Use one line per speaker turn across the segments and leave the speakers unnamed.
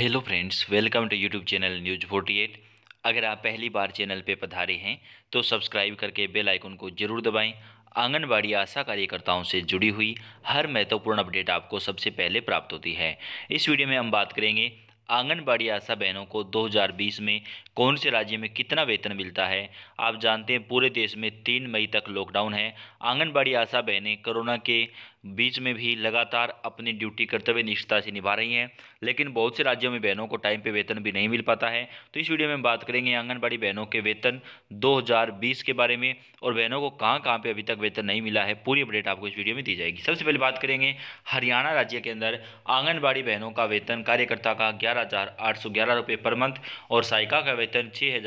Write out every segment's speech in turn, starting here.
hello friends welcome to YouTube channel news forty eight अगर आप पहली बार चैनल पर पधारे हैं तो सब्सक्राइब करके बेल आइकन को जरूर दबाएं आंगनबाड़ी आशा कार्यकर्ताओं से जुड़ी हुई हर महत्वपूर्ण अपडेट आपको सबसे पहले प्राप्त होती है इस वीडियो में हम बात करेंगे आंगनबाड़ी आशा बहनों को 2020 में कौन से राज्य में कितना वेतन मिलता है आप जानते हैं पूरे देश में तीन मई तक लॉकडाउन है आंगनबाड़ी आशा बहनें कोरोना के बीच में भी लगातार अपनी ड्यूटी कर्तव्य निष्ठता से निभा रही हैं लेकिन बहुत से राज्यों में बहनों को टाइम पे वेतन भी नहीं मिल पाता है तो इस वीडियो में हम बात करेंगे आंगनबाड़ी बहनों के वेतन 2020 के बारे में और बहनों को कहाँ कहाँ पे अभी तक वेतन नहीं मिला है पूरी अपडेट आपको इस वीडियो में दी जाएगी सबसे पहले बात करेंगे हरियाणा राज्य के अंदर आंगनबाड़ी बहनों का वेतन कार्यकर्ता का ग्यारह रुपये पर मंथ और सहायिका का वेतन छः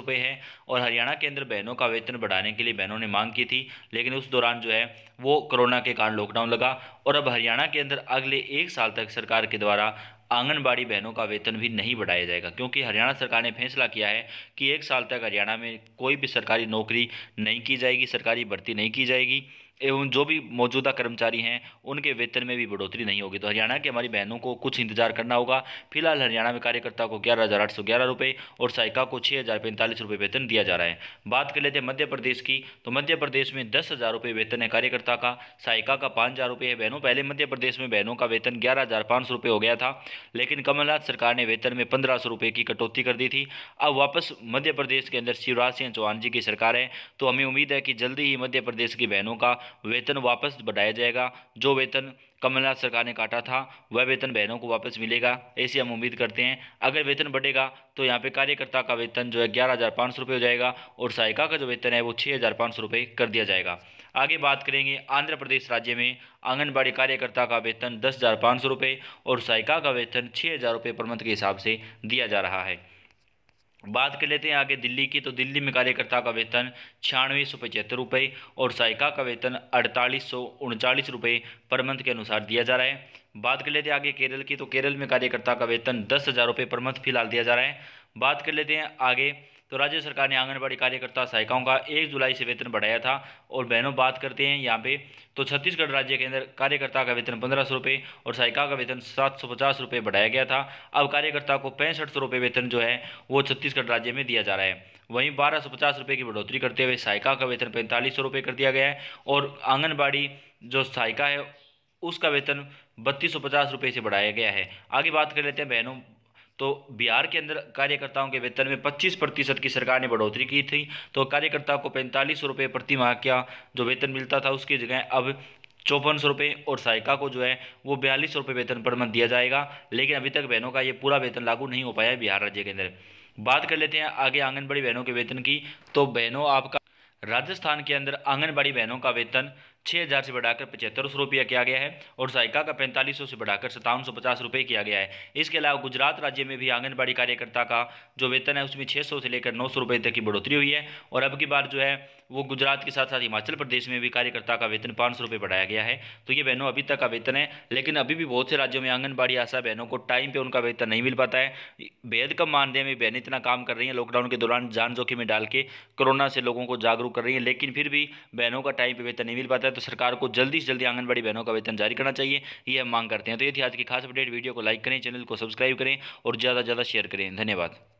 रुपये है और हरियाणा के अंदर बहनों का वेतन बढ़ाने के लिए बहनों ने मांग की थी लेकिन उस दौरान जो है वो कोरोना के कारण दौरान लॉकडाउन लगा और अब हरियाणा के अंदर अगले एक साल तक सरकार के द्वारा आंगनबाड़ी बहनों का वेतन भी नहीं बढ़ाया जाएगा क्योंकि हरियाणा सरकार ने फैसला किया है कि एक साल तक हरियाणा में कोई भी सरकारी नौकरी नहीं की जाएगी सरकारी भर्ती नहीं की जाएगी एवं जो भी मौजूदा कर्मचारी हैं उनके वेतन में भी बढ़ोतरी नहीं होगी तो हरियाणा की हमारी बहनों को कुछ इंतजार करना होगा फिलहाल हरियाणा में कार्यकर्ता को ग्यारह हज़ार आठ सौ ग्यारह रुपये और सहायिका को छः हज़ार पैंतालीस रुपये वेतन दिया जा रहा है बात कर लेते हैं मध्य प्रदेश की तो मध्य प्रदेश में दस हज़ार रुपये वेतन है कार्यकर्ता का सहायिका का पाँच हज़ार रुपये है बहनों पहले मध्य प्रदेश में बहनों का वेतन ग्यारह हज़ार पाँच सौ रुपये हो गया था लेकिन कमलनाथ सरकार ने वेतन में पंद्रह सौ रुपये की कटौती कर दी थी अब वापस मध्य प्रदेश के अंदर शिवराज सिंह चौहान जी की सरकार है तो हमें उम्मीद है कि जल्दी ही मध्य प्रदेश की बहनों का वेतन वापस बढ़ाया जाएगा जो वेतन कमलनाथ सरकार ने काटा था वह वेतन बहनों को वापस मिलेगा ऐसी हम उम्मीद करते हैं अगर वेतन बढ़ेगा तो यहाँ पे कार्यकर्ता का वेतन जो है ग्यारह हज़ार पाँच सौ रुपये हो जाएगा और सहायिका का जो वेतन है वो छः हज़ार पाँच सौ रुपये कर दिया जाएगा आगे बात करेंगे आंध्र प्रदेश राज्य में आंगनबाड़ी कार्यकर्ता का वेतन दस हज़ार पाँच सौ रुपये और सहायिका का वेतन छः हज़ार रुपये पर मंथ के हिसाब से दिया जा रहा है बात कर लेते हैं आगे दिल्ली की तो दिल्ली में कार्यकर्ता का वेतन छियानवे सौ पचहत्तर रुपये और सहायिका का वेतन अड़तालीस सौ उनचालीस रुपये पर मंथ के अनुसार दिया जा रहा है बात कर लेते हैं आगे केरल की तो केरल में कार्यकर्ता का वेतन दस हज़ार रुपये पर मंथ फिलहाल दिया जा रहा है बात कर लेते हैं आगे तो राज्य सरकार ने आंगनबाड़ी कार्यकर्ता सहायिकाओं का एक जुलाई से वेतन बढ़ाया था और बहनों बात करते हैं यहाँ पे तो छत्तीसगढ़ राज्य के अंदर कार्यकर्ता का वेतन पंद्रह सौ रुपये और सहायिका का वेतन सात सौ पचास रुपये बढ़ाया गया था अब कार्यकर्ता को पैंसठ सौ रुपये वेतन जो है वो छत्तीसगढ़ राज्य में दिया जा रहा है वहीं बारह सौ पचास रुपये की बढ़ोतरी करते हुए सहायिका का वेतन पैंतालीस सौ रुपये कर दिया गया है और आंगनबाड़ी जो सहायिका है उसका वेतन बत्तीस सौ पचास रुपये से बढ़ाया गया है आगे बात कर लेते हैं बहनों तो बिहार के अंदर कार्यकर्ताओं के वेतन में 25 प्रतिशत की सरकार ने बढ़ोतरी की थी तो कार्यकर्ताओं को पैंतालीस सौ रुपये प्रति माह का जो वेतन मिलता था उसकी जगह अब चौपन सौ रुपये और सहायिका को जो है वो बयालीस सौ रुपये वेतन पर मंथ दिया जाएगा लेकिन अभी तक बहनों का ये पूरा वेतन लागू नहीं हो पाया है बिहार राज्य के अंदर बात कर लेते हैं आगे आंगनबाड़ी बहनों के वेतन की तो बहनों आपका राजस्थान के अंदर आंगनबाड़ी बहनों का वेतन छः हज़ार से बढ़ाकर पचहत्तर सौ रुपया किया गया है और सहायिका का पैंतालीस सौ से बढ़ाकर सत्तावन सौ पचास रुपये किया गया है इसके अलावा गुजरात राज्य में भी आंगनबाड़ी कार्यकर्ता का जो वेतन है उसमें छः सौ से लेकर नौ सौ रुपये तक की बढ़ोतरी हुई है और अब की बार जो है वो गुजरात के साथ साथ हिमाचल प्रदेश में भी कार्यकर्ता का वेतन पाँच सौ रुपये बढ़ाया गया है तो ये बहनों अभी तक का वेतन है लेकिन अभी भी बहुत से राज्यों में आंगनबाड़ी आशा बहनों को टाइम पर उनका वेतन नहीं मिल पाता है बेहद कम मानदेय में बहनें इतना काम कर रही हैं लॉकडाउन के दौरान जान जोखिम में डाल के कोरोना से लोगों को जागरूक कर रही हैं लेकिन फिर भी बहनों का टाइम पर वेतन नहीं मिल पाता तो सरकार को जल्दी से जल्दी आंगनबाड़ी बहनों का वेतन जारी करना चाहिए यह हम मांग करते हैं तो ये थी आज की खास अपडेट वीडियो को लाइक करें चैनल को सब्सक्राइब करें और ज़्यादा से ज़्यादा शेयर करें धन्यवाद